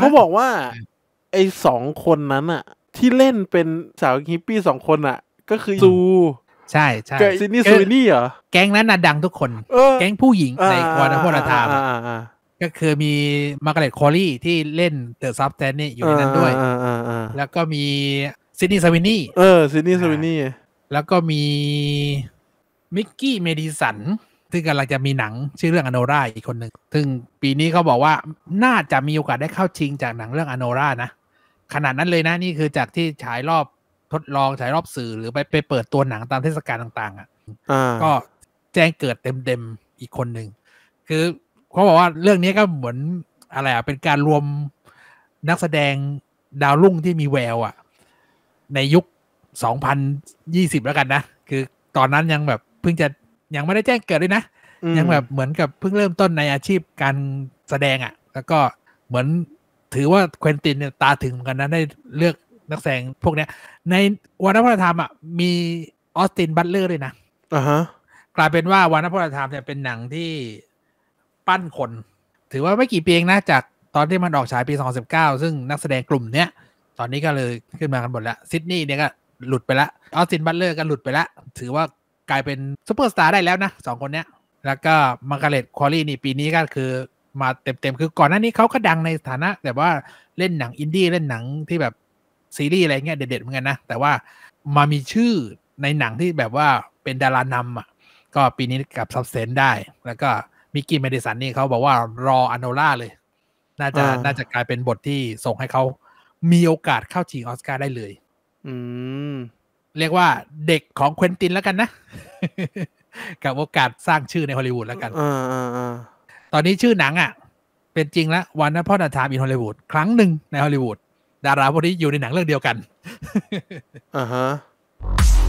เขาบอกว่า ไอ้สองคนนั้นอะที่เล่นเป็นสาวฮิปปี้สองคนอะก็คือ ซู ใช่ใช่ซินนี่ซูนี่เหรอ แก๊งนั้นน่ะดังทุกคน แก๊งผู้หญิงในควอนาพลธทามก็คือมีมาร์กาเร็ตคอรี่ ที่เล่นเดอะซับแตนนี่อยู่ในนั้นด้วยแล้วก็มีซินนี่สวินนี่เออซินนี่สวินนี่แล้วก็มีมิกกี้เมดิสันซึ่งกำลังจะมีหนังชื่อเรื่องอโนราอีกคนหนึ่งซึ่งปีนี้เขาบอกว่า น่าจะมีโอกาสได้เข้า ชิงจากหนังเรื่องอโนรานะ ขนาดนั้นเลย นะ นี่คือจากที่ฉายรอบทดลองฉายรอบสื่อหรือไปไปเปิดตัวหนังตามเทศกาลต่างๆ อ่ะก็แจ้งเกิดเต็มๆอีกคนหนึ่งคือเขาบอกว่าเรื่องนี้ก็เหมือนอะไรอ่ะเป็นการรวมนักแสดงดาวรุ่งที่มีแวว อ่ะ ในยุค2020แล้วกันนะคือตอนนั้นยังแบบเพิ่งจะยังไม่ได้แจ้งเกิดเลยนะยังแบบเหมือนกับเพิ่งเริ่มต้นในอาชีพการแสดงอะ่ะ แล้วก็เหมือนถือว่าเควินตินเนี่ยตาถึงเหมือนกันนะได้เลือกนักแสดงพวกเนี้ย ในวันพรธรรมอ่ะมีออสตินบัตเลอร์ด้วยนะอ่าฮะกลายเป็นว่าวันพรธรรมเนี่ยเป็นหนังที่ปั้นคน ถือว่าไม่กี่ปีเองนะ จากตอนที่มันออกฉายปี 2019 ซึ่งนักแสดงกลุ่มเนี้ย ตอนนี้ก็เลยขึ้นมากันหมดแล้วซิดนีย์เนี่ยก็หลุดไปละออสตินบัตเลอร์ก็หลุดไปละถือว่ากลายเป็นซูเปอร์สตาร์ได้แล้วนะสองคนเนี้ย แล้วก็มาร์กาเร็ตควอลี่นี่ปีนี้ก็คือ มาเต็มๆคือก่อนหน้านี้เขาก็ดังในฐานะ แต่ว่าเล่นหนังอินดี้เล่นหนังที่แบบ ซีรีส์อะไรเงี้ยเด็ด ๆเหมือนกันนะ แต่ว่ามามีชื่อในหนังที่แบบว่าเป็นดารานำอ่ะ ก็ปีนี้กับซับเซนได้ แล้วก็มิกกี้เมดิสันนี่เขาบอกว่ารออโนล่าเลย น่าจะน่าจะกลายเป็นบทที่ส่งให้เขามีโอกาสเข้าชิงออสการ์ได้เลย อืมเรียกว่าเด็กของเควินตินแล้วกันนะ กับโอกาสสร้างชื่อในฮอลลีวูดแล้วกันตอนนี้ชื่อหนังอ่ะ เป็นจริงแล้ววันนั้นพ่อนาธามินฮอลลีวูดครั้งหนึ่งในฮอลลีวูดดาราพวกนี้อยู่ในหนังเรื่องเดียวกันอ่าฮะ